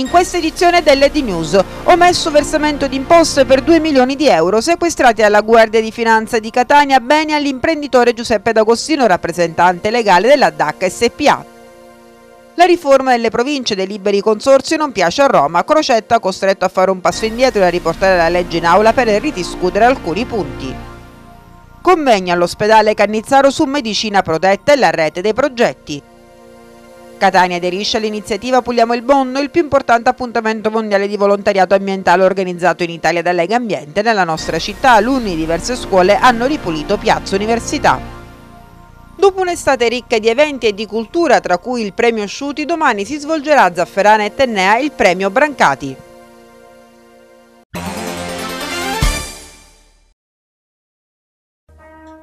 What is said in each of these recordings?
In questa edizione dell'ED News, omesso versamento di imposte per 2 milioni di euro sequestrati alla Guardia di Finanza di Catania bene all'imprenditore Giuseppe D'Agostino, rappresentante legale della DAC SPA. La riforma delle province dei liberi consorsi non piace a Roma, Crocetta costretto a fare un passo indietro e a riportare la legge in aula per ridiscutere alcuni punti. Convegno all'ospedale Cannizzaro su medicina protetta e la rete dei progetti. Catania aderisce all'iniziativa Puliamo il Bonno, il più importante appuntamento mondiale di volontariato ambientale organizzato in Italia da Lega Ambiente. Nella nostra città alunni di diverse scuole hanno ripulito Piazza Università. Dopo un'estate ricca di eventi e di cultura, tra cui il premio Sciuti, domani si svolgerà a Zafferana e Tennea il premio Brancati.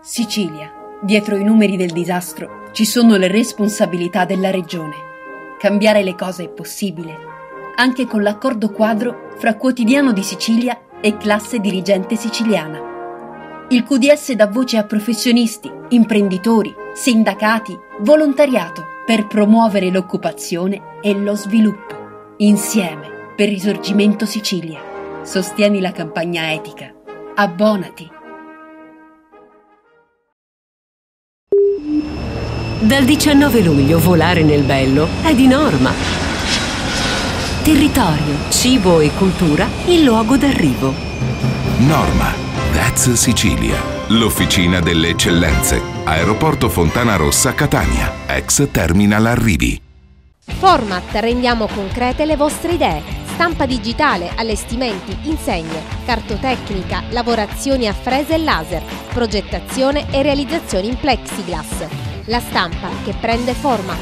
Sicilia Dietro i numeri del disastro ci sono le responsabilità della Regione. Cambiare le cose è possibile, anche con l'accordo quadro fra Quotidiano di Sicilia e classe dirigente siciliana. Il QDS dà voce a professionisti, imprenditori, sindacati, volontariato per promuovere l'occupazione e lo sviluppo. Insieme per Risorgimento Sicilia. Sostieni la campagna etica. Abbonati. Dal 19 luglio volare nel bello è di norma. Territorio, cibo e cultura, il luogo d'arrivo. Norma, that's Sicilia, l'officina delle eccellenze. Aeroporto Fontana Rossa Catania, ex Terminal Arrivi. Format, rendiamo concrete le vostre idee stampa digitale, allestimenti, insegne, cartotecnica, lavorazioni a frese e laser, progettazione e realizzazione in plexiglass. La stampa che prende forma.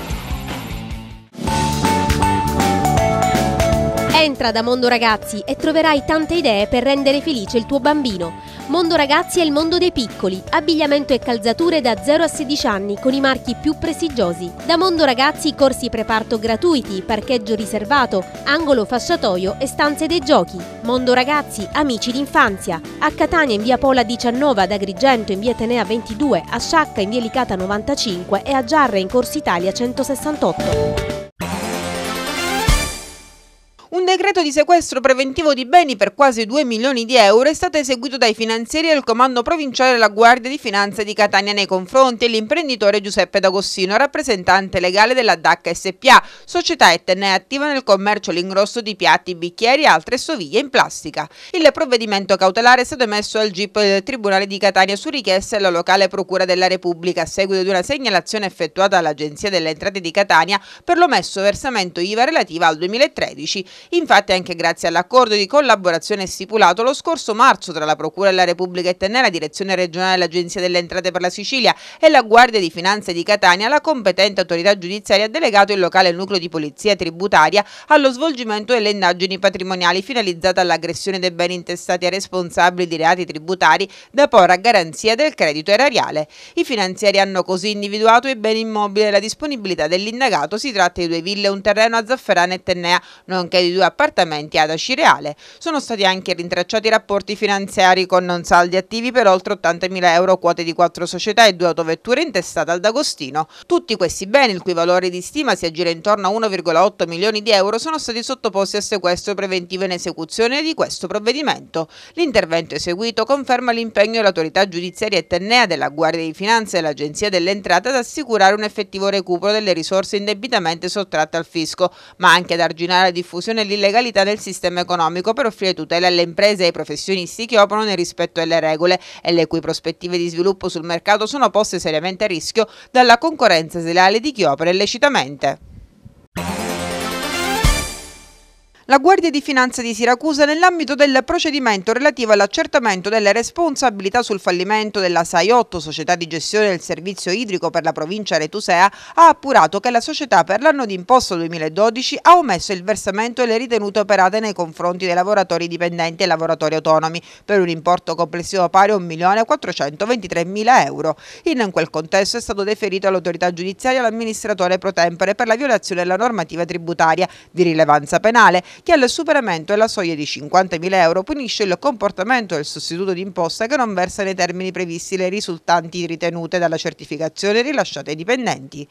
Entra da Mondo Ragazzi e troverai tante idee per rendere felice il tuo bambino. Mondo ragazzi è il mondo dei piccoli, abbigliamento e calzature da 0 a 16 anni con i marchi più prestigiosi. Da Mondo ragazzi corsi preparto gratuiti, parcheggio riservato, angolo fasciatoio e stanze dei giochi. Mondo ragazzi, amici d'infanzia. A Catania in via Pola 19, ad Agrigento in via Tenea 22, a Sciacca in via Licata 95 e a Giarre in Corso Italia 168 decreto di sequestro preventivo di beni per quasi 2 milioni di euro è stato eseguito dai finanzieri del Comando Provinciale della Guardia di Finanza di Catania nei confronti dell'imprenditore Giuseppe D'Agostino, rappresentante legale della DAC SPA, società etnea attiva nel commercio all'ingrosso di piatti, bicchieri e altre stoviglie in plastica. Il provvedimento cautelare è stato emesso al GIP del eh, Tribunale di Catania su richiesta della locale Procura della Repubblica a seguito di una segnalazione effettuata all'Agenzia delle Entrate di Catania per l'omesso versamento IVA relativa al 2013. In infatti anche grazie all'accordo di collaborazione stipulato lo scorso marzo tra la Procura della Repubblica Etnea, Direzione Regionale dell'Agenzia delle Entrate per la Sicilia e la Guardia di Finanza di Catania, la competente autorità giudiziaria ha delegato il locale nucleo di polizia tributaria allo svolgimento delle indagini patrimoniali finalizzate all'aggressione dei beni intestati ai responsabili di reati tributari da porre a garanzia del credito erariale. I finanzieri hanno così individuato i beni immobili e la disponibilità dell'indagato. Si tratta di due ville e un terreno a Zafferana e Tennea, nonché di due appartamenti appartamenti ad Acireale. Sono stati anche rintracciati rapporti finanziari con non saldi attivi per oltre 80.000 euro quote di quattro società e due autovetture intestate al D'Agostino. Tutti questi beni, il cui valore di stima si aggira intorno a 1,8 milioni di euro, sono stati sottoposti a sequestro preventivo in esecuzione di questo provvedimento. L'intervento eseguito conferma l'impegno dell'autorità giudiziaria etnea della Guardia di Finanza e dell'Agenzia delle Entrate ad assicurare un effettivo recupero delle risorse indebitamente sottratte al fisco, ma anche ad arginare la diffusione e l'illegalità del sistema economico per offrire tutele alle imprese e ai professionisti che operano nel rispetto delle regole e le cui prospettive di sviluppo sul mercato sono poste seriamente a rischio dalla concorrenza sleale di chi opera illecitamente. la Guardia di Finanza di Siracusa nell'ambito del procedimento relativo all'accertamento delle responsabilità sul fallimento della SAI8, società di gestione del servizio idrico per la provincia Retusea, ha appurato che la società per l'anno d'imposto 2012 ha omesso il versamento delle ritenute operate nei confronti dei lavoratori dipendenti e lavoratori autonomi per un importo complessivo pari a 1.423.000 euro. In quel contesto è stato deferito all'autorità giudiziaria l'amministratore pro tempore per la violazione della normativa tributaria di rilevanza penale che al superamento della soglia di 50.000 euro punisce il comportamento del sostituto d'imposta che non versa nei termini previsti le risultanti ritenute dalla certificazione rilasciata ai dipendenti.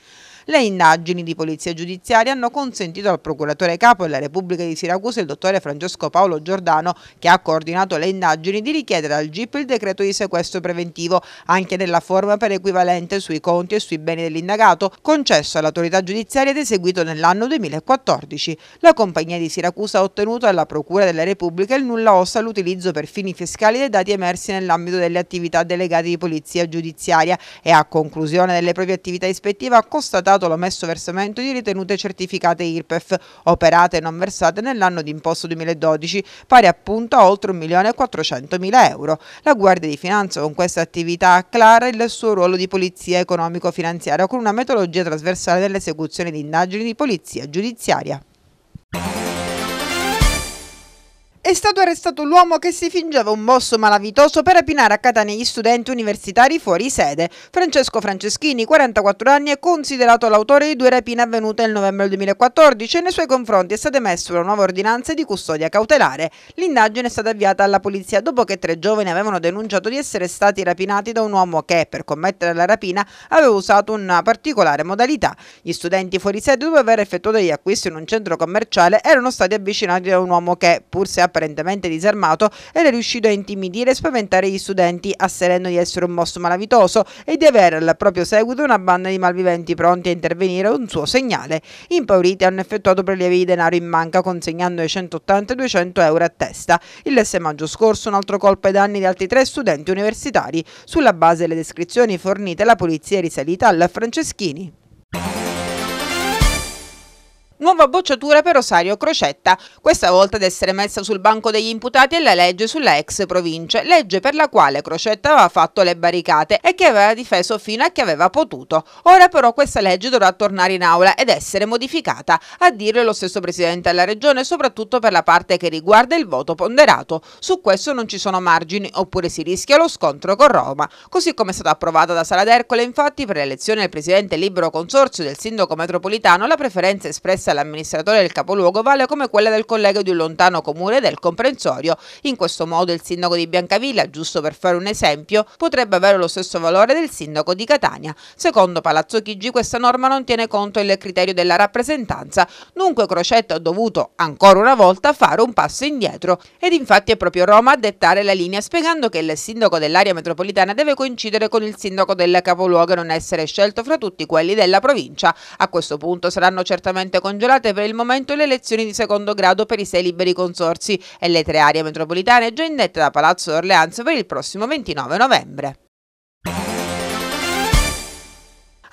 Le indagini di polizia giudiziaria hanno consentito al procuratore capo della Repubblica di Siracusa, il dottore Francesco Paolo Giordano, che ha coordinato le indagini, di richiedere al GIP il decreto di sequestro preventivo, anche nella forma per equivalente sui conti e sui beni dell'indagato, concesso all'autorità giudiziaria ed eseguito nell'anno 2014. La compagnia di Siracusa ha ottenuto alla Procura della Repubblica il nulla ossa all'utilizzo per fini fiscali dei dati emersi nell'ambito delle attività delegate di polizia giudiziaria e a conclusione delle proprie attività ispettive ha constatato risultato l'omesso versamento di ritenute certificate IRPEF operate e non versate nell'anno d'imposto 2012, pari appunto a oltre 1.400.000 euro. La Guardia di Finanza con questa attività acclara il suo ruolo di polizia economico-finanziaria con una metodologia trasversale dell'esecuzione di indagini di polizia giudiziaria. È stato arrestato l'uomo che si fingeva un mosso malavitoso per rapinare a Catania gli studenti universitari fuori sede. Francesco Franceschini, 44 anni, è considerato l'autore di due rapine avvenute nel novembre 2014 e nei suoi confronti è stata emessa una nuova ordinanza di custodia cautelare. L'indagine è stata avviata alla polizia dopo che tre giovani avevano denunciato di essere stati rapinati da un uomo che, per commettere la rapina, aveva usato una particolare modalità. Gli studenti fuori sede, dopo aver effettuato degli acquisti in un centro commerciale, erano stati avvicinati da un uomo che, pur se ha apparentemente disarmato, era riuscito a intimidire e spaventare gli studenti, asserendo di essere un mosso malavitoso e di avere al proprio seguito una banda di malviventi pronti a intervenire a un suo segnale. Impauriti hanno effettuato prelievi di denaro in manca, consegnando i 180 e 200 euro a testa. Il 6 maggio scorso un altro colpo ai danni di altri tre studenti universitari. Sulla base delle descrizioni fornite, la polizia è risalita alla Franceschini. Nuova bocciatura per Rosario Crocetta, questa volta ad essere messa sul banco degli imputati è la legge sulla ex provincia, legge per la quale Crocetta aveva fatto le barricate e che aveva difeso fino a che aveva potuto. Ora però questa legge dovrà tornare in aula ed essere modificata, a dirlo lo stesso Presidente della Regione, soprattutto per la parte che riguarda il voto ponderato. Su questo non ci sono margini, oppure si rischia lo scontro con Roma. Così come è stata approvata da Sala d'Ercole, infatti, per l'elezione del Presidente libero consorzio del Sindaco metropolitano, la preferenza espressa dall'amministratore del capoluogo vale come quella del collega di un lontano comune del comprensorio. In questo modo il sindaco di Biancavilla, giusto per fare un esempio, potrebbe avere lo stesso valore del sindaco di Catania. Secondo Palazzo Chigi questa norma non tiene conto del criterio della rappresentanza, dunque Crocetta ha dovuto ancora una volta fare un passo indietro ed infatti è proprio Roma a dettare la linea spiegando che il sindaco dell'area metropolitana deve coincidere con il sindaco del capoluogo e non essere scelto fra tutti quelli della provincia. A questo punto saranno certamente considerati congelate per il momento le elezioni di secondo grado per i sei liberi consorsi e le tre aree metropolitane già indette da Palazzo d'Orleans per il prossimo 29 novembre.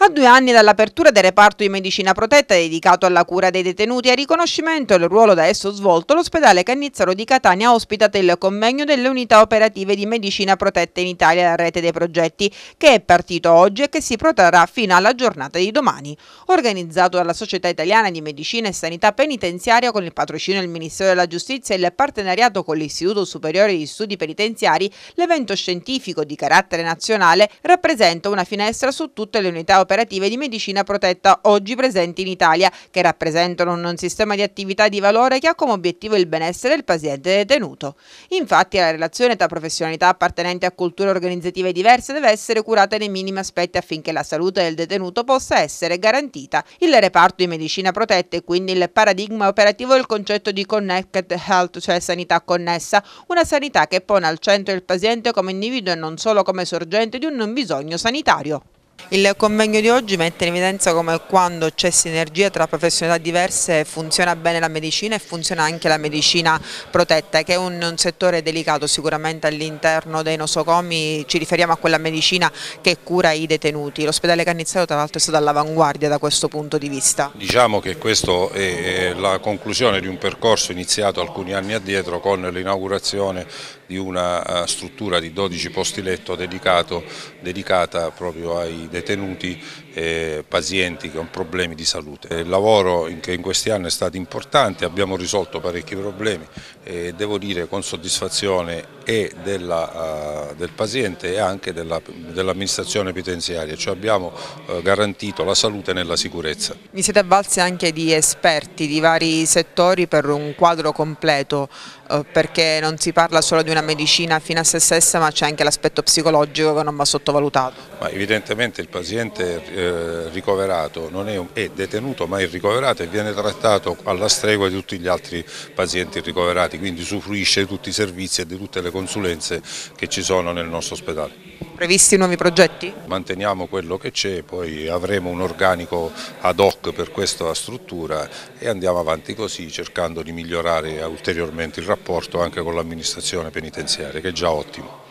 A due anni dall'apertura del reparto di medicina protetta dedicato alla cura dei detenuti e a riconoscimento del ruolo da esso svolto, l'ospedale Cannizzaro di Catania ospita ospitato il convegno delle unità operative di medicina protetta in Italia la rete dei progetti, che è partito oggi e che si protrarrà fino alla giornata di domani. Organizzato dalla Società Italiana di Medicina e Sanità Penitenziaria con il patrocinio del Ministero della Giustizia e il partenariato con l'Istituto Superiore di Studi Penitenziari, l'evento scientifico di carattere nazionale rappresenta una finestra su tutte le unità operative operative di medicina protetta oggi presenti in Italia, che rappresentano un sistema di attività di valore che ha come obiettivo il benessere del paziente detenuto. Infatti la relazione tra professionalità appartenenti a culture organizzative diverse deve essere curata nei minimi aspetti affinché la salute del detenuto possa essere garantita. Il reparto di medicina protetta è quindi il paradigma operativo del concetto di connected health, cioè sanità connessa, una sanità che pone al centro il paziente come individuo e non solo come sorgente di un non bisogno sanitario. Il convegno di oggi mette in evidenza come quando c'è sinergia tra professionalità diverse funziona bene la medicina e funziona anche la medicina protetta che è un, settore delicato sicuramente all'interno dei nosocomi, ci riferiamo a quella medicina che cura i detenuti. L'ospedale Cannizzaro tra l'altro è stato all'avanguardia da questo punto di vista. Diciamo che questa è la conclusione di un percorso iniziato alcuni anni addietro con l'inaugurazione di una eh, struttura di 12 posti letto dedicato, dedicata proprio ai detenuti eh, pazienti con problemi di salute. Il lavoro in, che in questi anni è stato importante, abbiamo risolto parecchi problemi, eh, devo dire con soddisfazione e della, uh, del paziente e anche dell'amministrazione dell penitenziaria, cioè abbiamo uh, garantito la salute nella sicurezza. Vi siete avvalsi anche di esperti di vari settori per un quadro completo, uh, perché non si parla solo di una medicina fino a se stessa ma c'è anche l'aspetto psicologico che non va sottovalutato. Ma evidentemente il paziente eh, ricoverato, non è, è, detenuto ma è ricoverato e viene trattato alla stregua di tutti gli altri pazienti ricoverati, quindi usufruisce di tutti i servizi e di tutte le consulenze che ci sono nel nostro ospedale. Previsti nuovi progetti? Manteniamo quello che c'è, poi avremo un organico ad hoc per questa struttura e andiamo avanti così cercando di migliorare ulteriormente il rapporto anche con l'amministrazione penitenziaria che è già ottimo.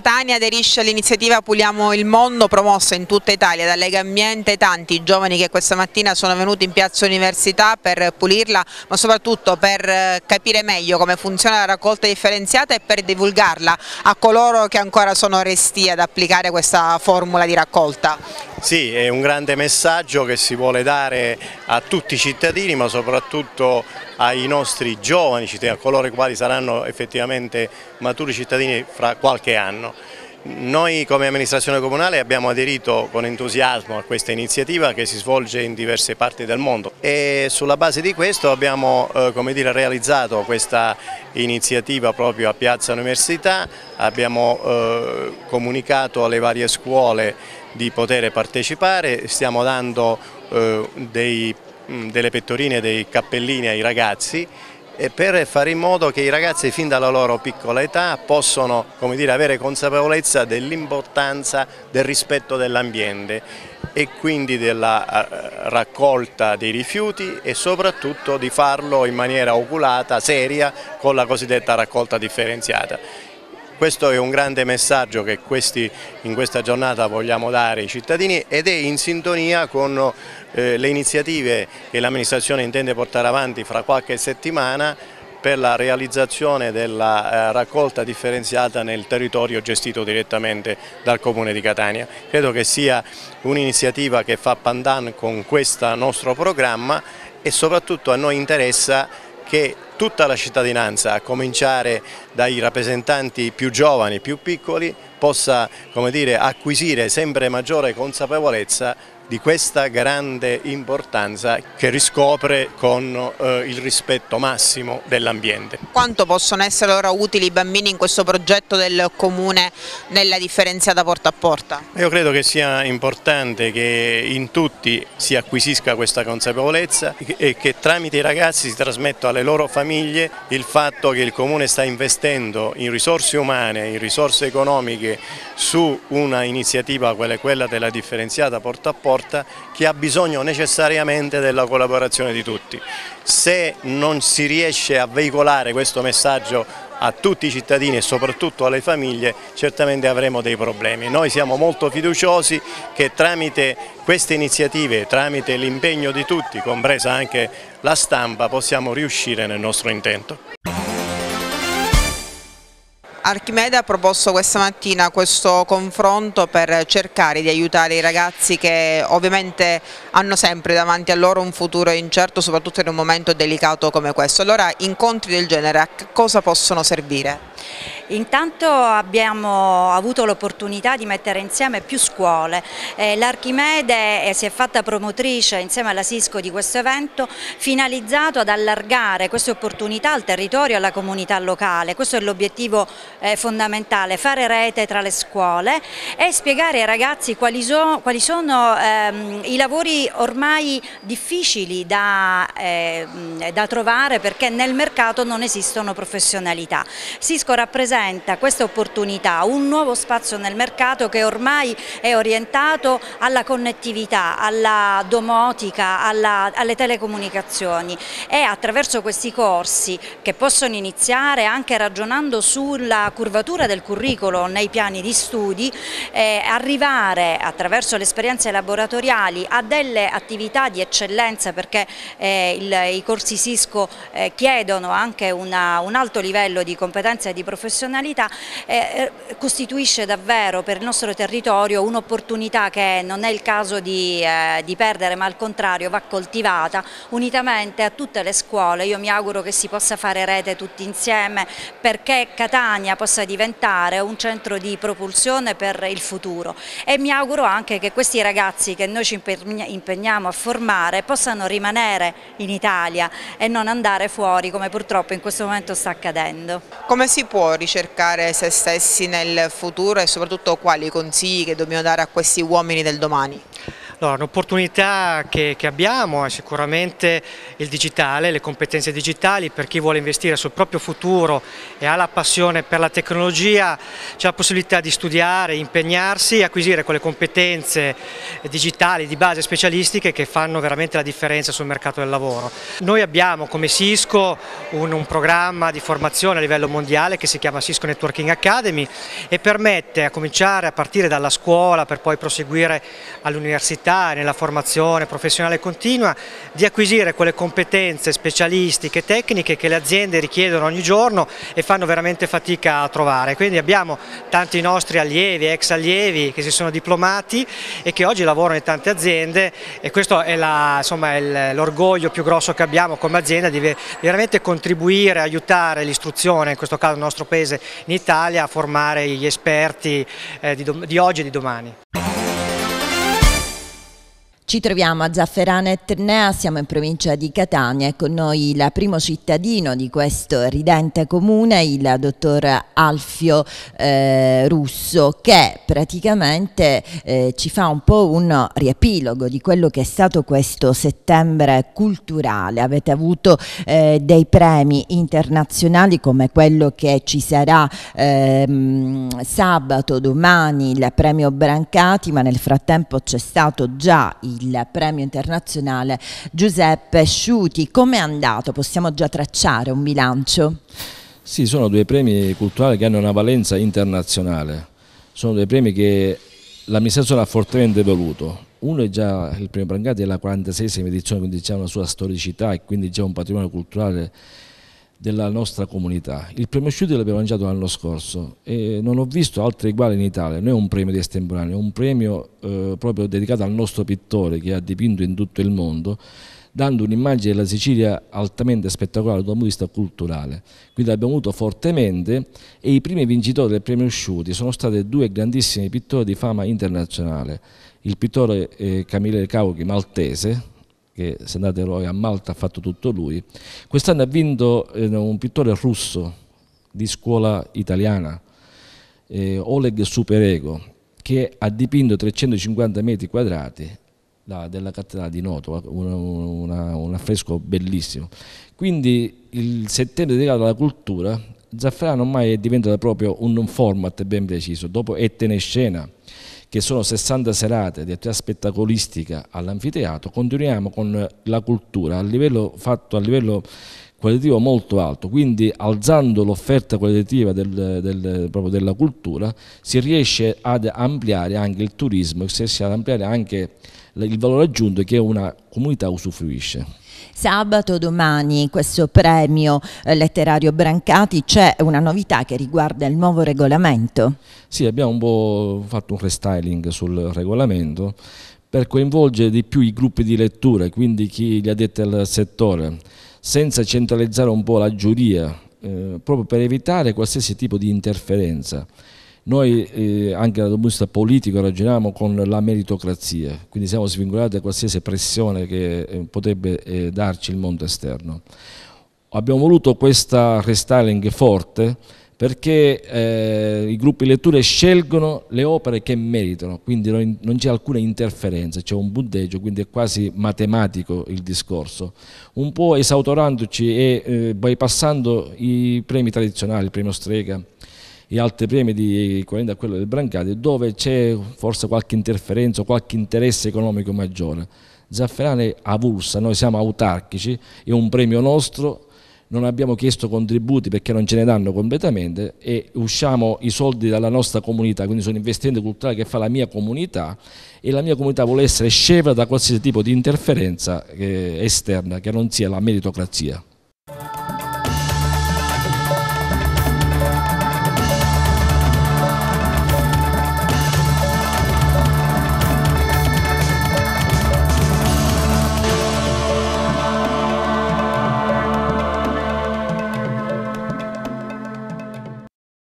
Catania aderisce all'iniziativa Puliamo il Mondo promossa in tutta Italia da Lega Ambiente, tanti giovani che questa mattina sono venuti in piazza Università per pulirla ma soprattutto per eh, capire meglio come funziona la raccolta differenziata e per divulgarla a coloro che ancora sono resti ad applicare questa formula di raccolta. Sì, è un grande messaggio che si vuole dare a tutti i cittadini ma soprattutto ai nostri giovani cittadini, a coloro i quali saranno effettivamente maturi cittadini fra qualche anno. Noi come amministrazione comunale abbiamo aderito con entusiasmo a questa iniziativa che si svolge in diverse parti del mondo e sulla base di questo abbiamo eh, dire, realizzato questa iniziativa proprio a Piazza Università, abbiamo eh, comunicato alle varie scuole di poter partecipare, stiamo dando eh, dei, mm, delle pettorine, dei cappellini ai ragazzi eh, per fare in modo che i ragazzi fin dalla loro piccola età possano dire, avere consapevolezza dell'importanza del rispetto dell'ambiente e quindi della eh, raccolta dei rifiuti e soprattutto di farlo in maniera oculata, seria, con la cosiddetta raccolta differenziata. Questo è un grande messaggio che questi, in questa giornata vogliamo dare ai cittadini ed è in sintonia con eh, le iniziative che l'amministrazione intende portare avanti fra qualche settimana per la realizzazione della eh, raccolta differenziata nel territorio gestito direttamente dal Comune di Catania. Credo che sia un'iniziativa che fa pandan con questo nostro programma e soprattutto a noi interessa che tutta la cittadinanza, a cominciare dai rappresentanti più giovani, più piccoli, possa dire, acquisire sempre maggiore consapevolezza di questa grande importanza che riscopre con eh, il rispetto massimo dell'ambiente. Quanto possono essere ora utili i bambini in questo progetto del Comune nella differenziata porta a porta? Io credo che sia importante che in tutti si acquisisca questa consapevolezza e che tramite i ragazzi si trasmetta alle loro famiglie il fatto che il Comune sta investendo investendo in risorse umane, in risorse economiche su una iniziativa quale quella della differenziata porta a porta che ha bisogno necessariamente della collaborazione di tutti. Se non si riesce a veicolare questo messaggio a tutti i cittadini e soprattutto alle famiglie certamente avremo dei problemi. Noi siamo molto fiduciosi che tramite queste iniziative, tramite l'impegno di tutti, compresa anche la stampa, possiamo riuscire nel nostro intento. Archimede ha proposto questa mattina questo confronto per cercare di aiutare i ragazzi che ovviamente hanno sempre davanti a loro un futuro incerto, soprattutto in un momento delicato come questo. Allora incontri del genere a cosa possono servire? Intanto abbiamo avuto l'opportunità di mettere insieme più scuole, eh, l'Archimede eh, si è fatta promotrice insieme alla Cisco di questo evento finalizzato ad allargare queste opportunità al territorio e alla comunità locale, questo è l'obiettivo eh, fondamentale, fare rete tra le scuole e spiegare ai ragazzi quali, sono ehm, i lavori ormai difficili da, da, trovare perché nel mercato non esistono professionalità. Sisco rappresenta questa opportunità un nuovo spazio nel mercato che ormai è orientato alla connettività, alla domotica, alla, alle telecomunicazioni e attraverso questi corsi che possono iniziare anche ragionando sulla curvatura del curriculum nei piani di studi, eh, arrivare attraverso le esperienze laboratoriali a delle attività di eccellenza perché eh, il, i corsi Cisco eh, chiedono anche una, un alto livello di competenza e di professionalità eh, eh, costituisce davvero per il nostro territorio un'opportunità che non è il caso di, eh, di, perdere ma al contrario va coltivata unitamente a tutte le scuole, io mi auguro che si possa fare rete tutti insieme perché Catania possa diventare un centro di propulsione per il futuro e mi auguro anche che questi ragazzi che noi ci impegniamo a formare possano rimanere in Italia e non andare fuori come purtroppo in questo momento sta accadendo. Come si può può ricercare se stessi nel futuro e soprattutto quali consigli che dobbiamo dare a questi uomini del domani? Allora, un'opportunità che, che, abbiamo è sicuramente il digitale, le competenze digitali per chi vuole investire sul proprio futuro e ha la passione per la tecnologia, c'è la possibilità di studiare, impegnarsi, acquisire quelle competenze digitali di base specialistiche che fanno veramente la differenza sul mercato del lavoro. Noi abbiamo come Cisco un, un programma di formazione a livello mondiale che si chiama Cisco Networking Academy e permette a cominciare a partire dalla scuola per poi proseguire all'università capacità nella formazione professionale continua di acquisire quelle competenze specialistiche, tecniche che le aziende richiedono ogni giorno e fanno veramente fatica a trovare. Quindi abbiamo tanti nostri allievi, ex allievi che si sono diplomati e che oggi lavorano in tante aziende e questo è l'orgoglio più grosso che abbiamo come azienda di veramente contribuire, aiutare l'istruzione, in questo caso il nostro paese in Italia, a formare gli esperti eh, di oggi e di domani. Ci troviamo a Zafferana e siamo in provincia di Catania e con noi il primo cittadino di questo ridente comune, il dottor Alfio eh, Russo, che praticamente eh, ci fa un po' un riepilogo di quello che è stato questo settembre culturale. Avete avuto eh, dei premi internazionali come quello che ci sarà ehm, sabato, domani, il premio Brancati, ma nel frattempo c'è stato già il il premio internazionale Giuseppe Sciuti. Come è andato? Possiamo già tracciare un bilancio? Sì, sono due premi culturali che hanno una valenza internazionale. Sono due premi che l'amministrazione ha fortemente voluto. Uno è già il premio Brancati, è la 46esima edizione, quindi c'è una sua storicità e quindi c'è un patrimonio culturale della nostra comunità. Il premio Sciuti l'abbiamo lanciato l'anno scorso e non ho visto altri uguali in Italia, non è un premio di estemporaneo, è un premio eh, proprio dedicato al nostro pittore che ha dipinto in tutto il mondo dando un'immagine della Sicilia altamente spettacolare dal punto di vista culturale. Quindi l'abbiamo avuto fortemente e i primi vincitori del premio Sciuti sono stati due grandissimi pittori di fama internazionale, il pittore eh, Camille Cauchi maltese, che se andate a Malta ha fatto tutto lui. Quest'anno ha vinto eh, un pittore russo di scuola italiana, eh, Oleg Superego, che ha dipinto 350 metri quadrati la, della cattedrale di Noto, una, una, un affresco bellissimo. Quindi il settembre dedicato alla cultura, Zafferano ormai è diventato proprio un format ben preciso, dopo Etene Scena, che sono 60 serate di attività spettacolistica all'anfiteatro, continuiamo con la cultura a livello fatto a livello qualitativo molto alto, quindi alzando l'offerta qualitativa del, del, proprio della cultura si riesce ad ampliare anche il turismo, si riesce ad ampliare anche il valore aggiunto che una comunità usufruisce. Sabato, domani, questo premio eh, letterario Brancati, c'è una novità che riguarda il nuovo regolamento. Sì, abbiamo un po' fatto un restyling sul regolamento per coinvolgere di più i gruppi di lettura, quindi chi gli addetti al settore, senza centralizzare un po' la giuria, eh, proprio per evitare qualsiasi tipo di interferenza. Noi eh, anche dal punto di vista politico ragioniamo con la meritocrazia, quindi siamo svincolati da qualsiasi pressione che eh, potrebbe eh, darci il mondo esterno. Abbiamo voluto questa restyling forte perché eh, i gruppi letture scelgono le opere che meritano, quindi non, non c'è alcuna interferenza, c'è un punteggio, quindi è quasi matematico il discorso, un po' esautorandoci e eh, bypassando i premi tradizionali, il premio Strega e altri premi di equivalente a quello del Brancati, dove c'è forse qualche interferenza o qualche interesse economico maggiore. Zafferani avulsa, noi siamo autarchici, è un premio nostro, non abbiamo chiesto contributi perché non ce ne danno completamente e usciamo i soldi dalla nostra comunità, quindi sono investimenti culturali che fa la mia comunità e la mia comunità vuole essere scevra da qualsiasi tipo di interferenza eh, esterna che non sia la meritocrazia.